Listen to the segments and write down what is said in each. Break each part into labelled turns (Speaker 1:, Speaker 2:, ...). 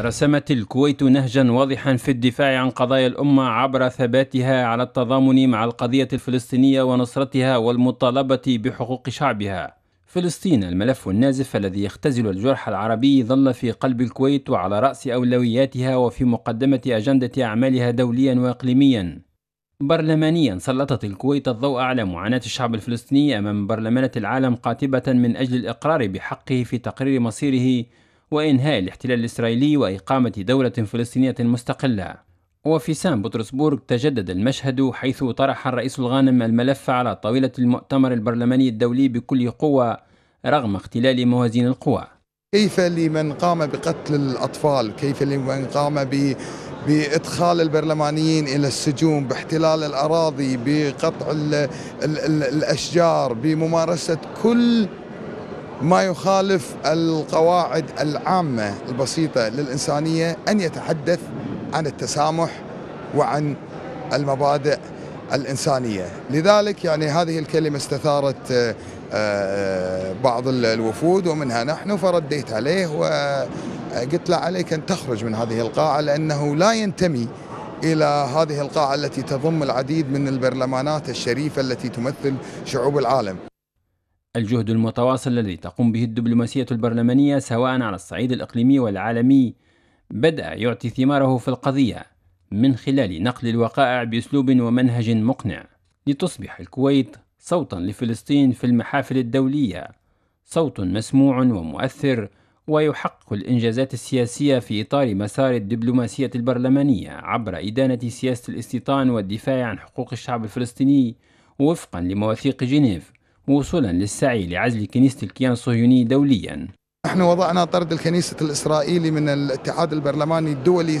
Speaker 1: رسمت الكويت نهجا واضحا في الدفاع عن قضايا الأمة عبر ثباتها على التضامن مع القضية الفلسطينية ونصرتها والمطالبة بحقوق شعبها فلسطين الملف النازف الذي يختزل الجرح العربي ظل في قلب الكويت وعلى رأس أولوياتها وفي مقدمة أجندة أعمالها دوليا وإقليميا برلمانيا سلطت الكويت الضوء على معاناة الشعب الفلسطيني أمام برلمانات العالم قاتبة من أجل الإقرار بحقه في تقرير مصيره وإنهاء الاحتلال الإسرائيلي وإقامة دولة فلسطينية مستقلة وفي سان بطرسبورغ تجدد المشهد حيث طرح الرئيس الغانم الملف على طاولة المؤتمر البرلماني الدولي بكل
Speaker 2: قوة رغم اختلال موازين القوى كيف لمن قام بقتل الأطفال كيف لمن قام ب بادخال البرلمانيين الى السجون باحتلال الاراضي بقطع ال ال الاشجار بممارسه كل ما يخالف القواعد العامة البسيطة للإنسانية أن يتحدث عن التسامح وعن المبادئ الإنسانية لذلك يعني هذه الكلمة استثارت آه، آه، بعض الوفود ومنها نحن فرديت عليه وقلت له عليك أن تخرج من هذه القاعة لأنه لا ينتمي إلى هذه القاعة التي تضم العديد من البرلمانات الشريفة التي تمثل شعوب العالم
Speaker 1: الجهد المتواصل الذي تقوم به الدبلوماسية البرلمانية سواء على الصعيد الإقليمي والعالمي بدأ يعطي ثماره في القضية من خلال نقل الوقائع بأسلوب ومنهج مقنع لتصبح الكويت صوتا لفلسطين في المحافل الدولية صوت مسموع ومؤثر ويحقق الإنجازات السياسية في إطار مسار الدبلوماسية البرلمانية عبر إدانة سياسة الاستيطان والدفاع عن حقوق الشعب الفلسطيني وفقا لمواثيق جنيف موصولا للسعي لعزل كنيسة الكيان الصهيوني دوليا
Speaker 2: نحن وضعنا طرد الكنيسة الإسرائيلي من الاتحاد البرلماني الدولي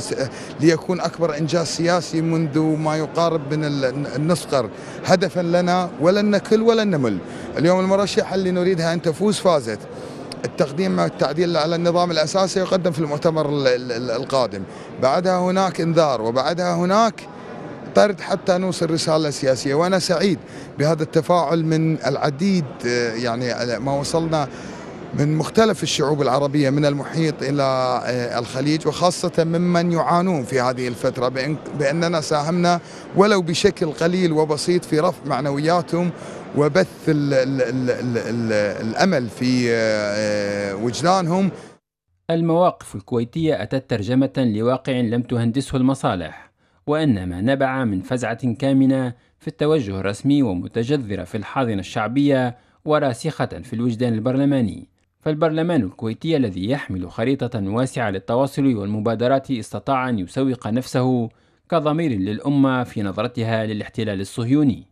Speaker 2: ليكون أكبر إنجاز سياسي منذ ما يقارب من النصف قرن هدفا لنا ولن نكل ولن نمل اليوم المرشحة اللي نريدها أن تفوز فازت التقديم التعديل على النظام الأساسي يقدم في المؤتمر القادم بعدها هناك إنذار وبعدها هناك طرد حتى نوصل رسالة سياسية وأنا سعيد بهذا التفاعل من العديد آه، يعني آه، ما وصلنا من مختلف الشعوب العربية من المحيط إلى آه، الخليج وخاصة ممن يعانون في هذه الفترة بأننا ساهمنا ولو بشكل قليل وبسيط في رفع معنوياتهم وبث الـ الـ الـ الـ الـ الأمل في وجدانهم المواقف الكويتية
Speaker 1: أتت ترجمة لواقع لم تهندسه المصالح وإنما نبع من فزعة كامنة في التوجه الرسمي ومتجذرة في الحاضنة الشعبية وراسخة في الوجدان البرلماني فالبرلمان الكويتي الذي يحمل خريطة واسعة للتواصل والمبادرات استطاع أن يسوق نفسه كضمير للأمة في نظرتها للاحتلال الصهيوني